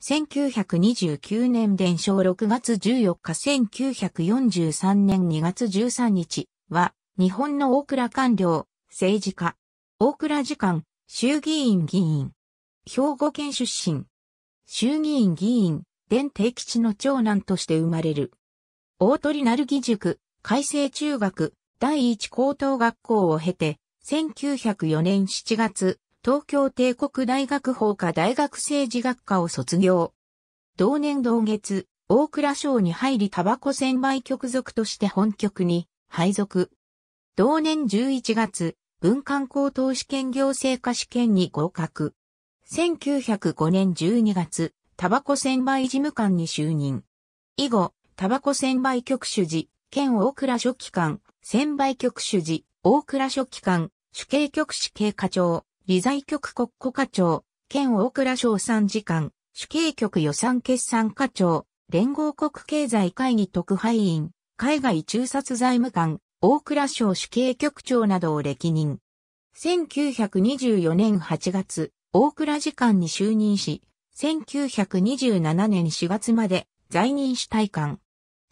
1929年伝承6月14日1943年2月13日は日本の大倉官僚、政治家、大倉次官、衆議院議員、兵庫県出身、衆議院議員、伝定吉の長男として生まれる。大鳥鳴木塾、改正中学、第一高等学校を経て、1904年7月、東京帝国大学法科大学政治学科を卒業。同年同月、大倉省に入りタバコ専売局属として本局に配属。同年11月、文官高等試験行政科試験に合格。1905年12月、タバコ専売事務官に就任。以後、タバコ専売局主事、県大倉書記官、専売局主事、大倉書記官、主計局主計課長、理財局国庫課長、県大倉省参事官、主計局予算決算課長、連合国経済会議特派員、海外中殺財務官、大倉省主計局長などを歴任。1924年8月、大倉次官に就任し、1927年4月まで在任主体官。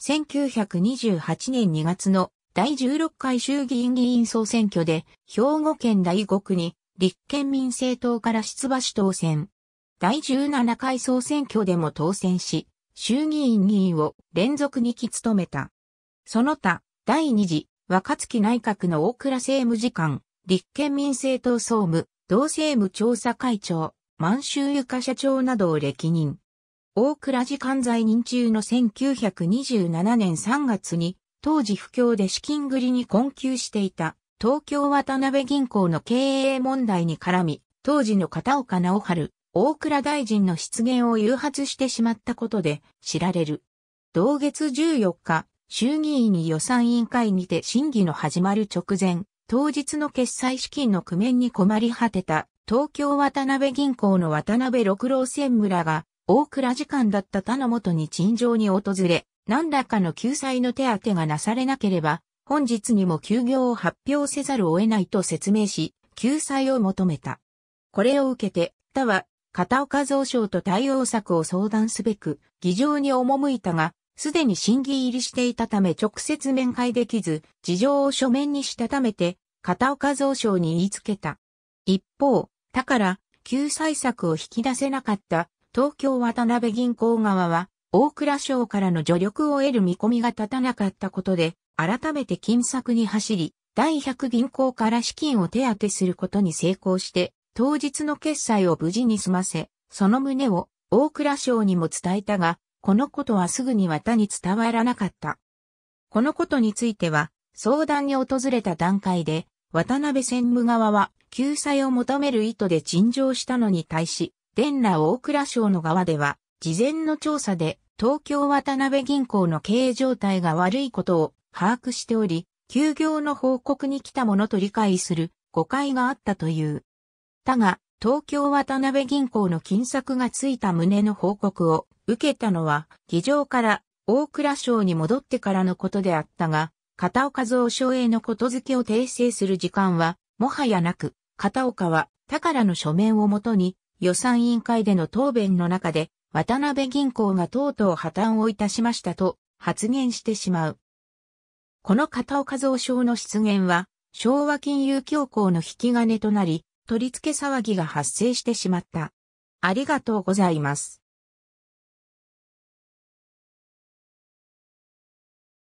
1928年2月の第16回衆議院議員総選挙で兵庫県第5区に立憲民政党から出馬し当選。第17回総選挙でも当選し、衆議院議員を連続2期務めた。その他、第2次、若月内閣の大倉政務次官、立憲民政党総務、同政務調査会長、満州床社長などを歴任。大倉次官在任中の1927年3月に、当時不況で資金繰りに困窮していた東京渡辺銀行の経営問題に絡み、当時の片岡直春、大倉大臣の出現を誘発してしまったことで知られる。同月14日、衆議院に予算委員会にて審議の始まる直前、当日の決済資金の工面に困り果てた東京渡辺銀行の渡辺六郎専務らが大倉時間だった他の元に陳情に訪れ、何らかの救済の手当がなされなければ本日にも休業を発表せざるを得ないと説明し、救済を求めた。これを受けて、他は、片岡蔵省と対応策を相談すべく、議場に赴いたが、すでに審議入りしていたため直接面会できず、事情を書面にしたためて、片岡蔵省に言いつけた。一方、他から救済策を引き出せなかった東京渡辺銀行側は、大倉省からの助力を得る見込みが立たなかったことで、改めて金策に走り、第100銀行から資金を手当てすることに成功して、当日の決済を無事に済ませ、その旨を大倉省にも伝えたが、このことはすぐに綿に伝わらなかった。このことについては、相談に訪れた段階で、渡辺専務側は救済を求める意図で陳情したのに対し、伝羅大倉省の側では、事前の調査で東京渡辺銀行の経営状態が悪いことを把握しており、休業の報告に来たものと理解する誤解があったという。だが、東京渡辺銀行の金策がついた旨の報告を受けたのは、議場から大蔵省に戻ってからのことであったが、片岡蔵省へのことづけを訂正する時間は、もはやなく、片岡は、宝の書面をもとに、予算委員会での答弁の中で、渡辺銀行がとうとう破綻をいたしましたと発言してしまう。この片岡蔵章の出現は、昭和金融恐慌の引き金となり、取り付け騒ぎが発生してしまった。ありがとうございます。